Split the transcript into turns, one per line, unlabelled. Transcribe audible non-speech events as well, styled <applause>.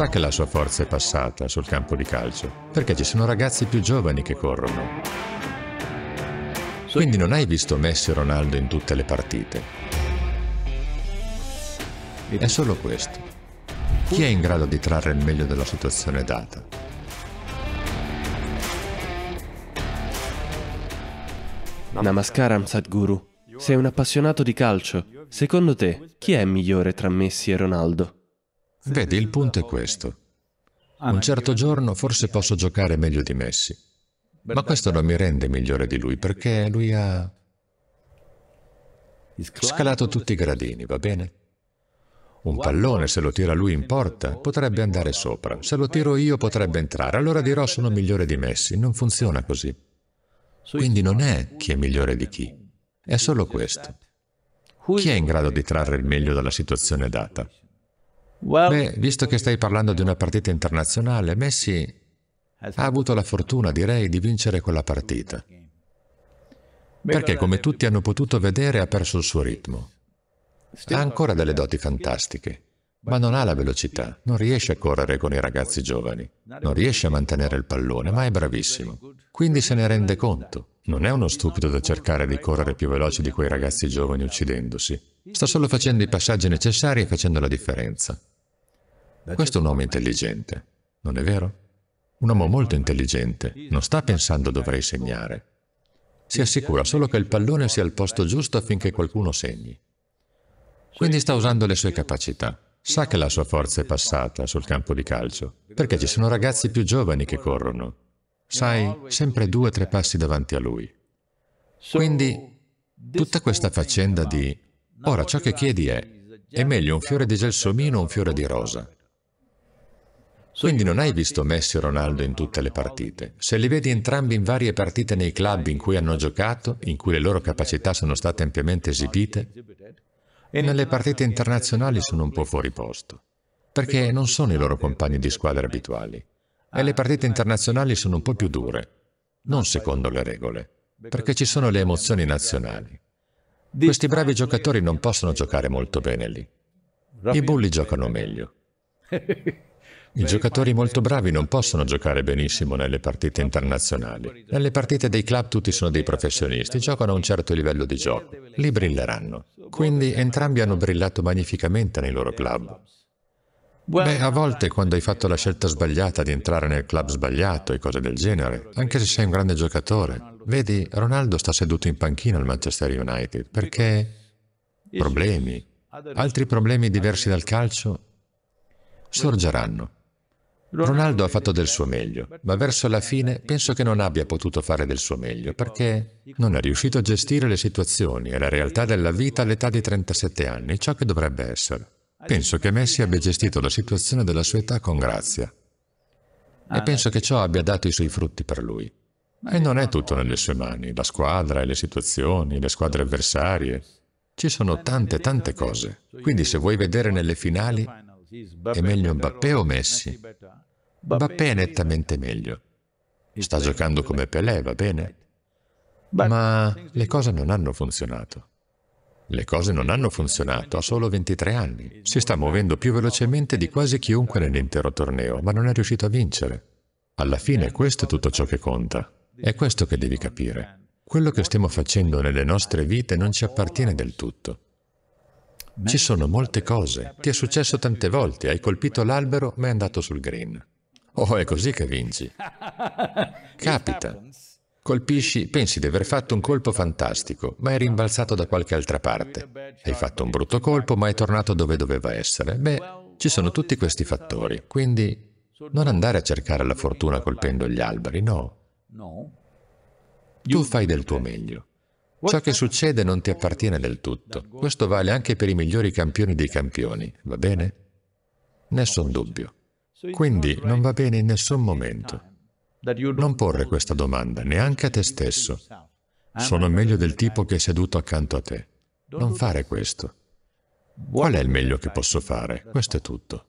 sa che la sua forza è passata sul campo di calcio, perché ci sono ragazzi più giovani che corrono. Quindi non hai visto Messi e Ronaldo in tutte le partite. È solo questo. Chi è in grado di trarre il meglio dalla situazione data? Namaskaram Sadhguru, sei un appassionato di calcio. Secondo te, chi è migliore tra Messi e Ronaldo? Vedi, il punto è questo. Un certo giorno forse posso giocare meglio di Messi, ma questo non mi rende migliore di lui perché lui ha scalato tutti i gradini, va bene? Un pallone, se lo tira lui in porta, potrebbe andare sopra. Se lo tiro io, potrebbe entrare. Allora dirò sono migliore di Messi. Non funziona così. Quindi non è chi è migliore di chi. È solo questo. Chi è in grado di trarre il meglio dalla situazione data? Beh, visto che stai parlando di una partita internazionale, Messi ha avuto la fortuna, direi, di vincere quella partita. Perché, come tutti hanno potuto vedere, ha perso il suo ritmo. Ha ancora delle doti fantastiche, ma non ha la velocità, non riesce a correre con i ragazzi giovani, non riesce a mantenere il pallone, ma è bravissimo. Quindi se ne rende conto. Non è uno stupido da cercare di correre più veloce di quei ragazzi giovani uccidendosi. Sta solo facendo i passaggi necessari e facendo la differenza. Questo è un uomo intelligente, non è vero? Un uomo molto intelligente non sta pensando dovrei segnare. Si assicura solo che il pallone sia al posto giusto affinché qualcuno segni. Quindi sta usando le sue capacità. Sa che la sua forza è passata sul campo di calcio, perché ci sono ragazzi più giovani che corrono. Sai, sempre due o tre passi davanti a lui. Quindi, tutta questa faccenda di... Ora, ciò che chiedi è, è meglio un fiore di gelsomino o un fiore di rosa? Quindi non hai visto Messi e Ronaldo in tutte le partite. Se li vedi entrambi in varie partite nei club in cui hanno giocato, in cui le loro capacità sono state ampiamente esibite, e nelle partite internazionali sono un po' fuori posto, perché non sono i loro compagni di squadra abituali. E le partite internazionali sono un po' più dure, non secondo le regole, perché ci sono le emozioni nazionali. Questi bravi giocatori non possono giocare molto bene lì. I bulli giocano meglio. <laughs> I giocatori molto bravi non possono giocare benissimo nelle partite internazionali. Nelle partite dei club tutti sono dei professionisti, giocano a un certo livello di gioco, lì brilleranno. Quindi entrambi hanno brillato magnificamente nei loro club. Beh, a volte quando hai fatto la scelta sbagliata di entrare nel club sbagliato e cose del genere, anche se sei un grande giocatore, vedi, Ronaldo sta seduto in panchina al Manchester United perché problemi, altri problemi diversi dal calcio sorgeranno. Ronaldo ha fatto del suo meglio, ma verso la fine penso che non abbia potuto fare del suo meglio perché non è riuscito a gestire le situazioni e la realtà della vita all'età di 37 anni, ciò che dovrebbe essere. Penso che Messi abbia gestito la situazione della sua età con grazia
e ah.
penso che ciò abbia dato i suoi frutti per lui. E non è tutto nelle sue mani, la squadra e le situazioni, le squadre avversarie. Ci sono tante, tante cose. Quindi se vuoi vedere nelle finali, è meglio Mbappé o Messi? Eh. Mbappé è nettamente meglio. Sta giocando come Pelé, va bene? Ma le cose non hanno funzionato. Le cose non hanno funzionato, ha solo 23 anni. Si sta muovendo più velocemente di quasi chiunque nell'intero torneo, ma non è riuscito a vincere. Alla fine questo è tutto ciò che conta. È questo che devi capire. Quello che stiamo facendo nelle nostre vite non ci appartiene del tutto. Ci sono molte cose. Ti è successo tante volte. Hai colpito l'albero ma è andato sul green. Oh, è così che vinci. <laughs> Capita. Colpisci, pensi di aver fatto un colpo fantastico, ma è rimbalzato da qualche altra parte. Hai fatto un brutto colpo, ma è tornato dove doveva essere. Beh, ci sono tutti questi fattori, quindi non andare a cercare la fortuna colpendo gli alberi, no. Tu fai del tuo meglio. Ciò che succede non ti appartiene del tutto. Questo vale anche per i migliori campioni dei campioni, va bene? Nessun dubbio. Quindi non va bene in nessun momento. Non porre questa domanda neanche a te stesso. Sono meglio del tipo che è seduto accanto a te. Non fare questo. Qual è il meglio che posso fare? Questo è tutto.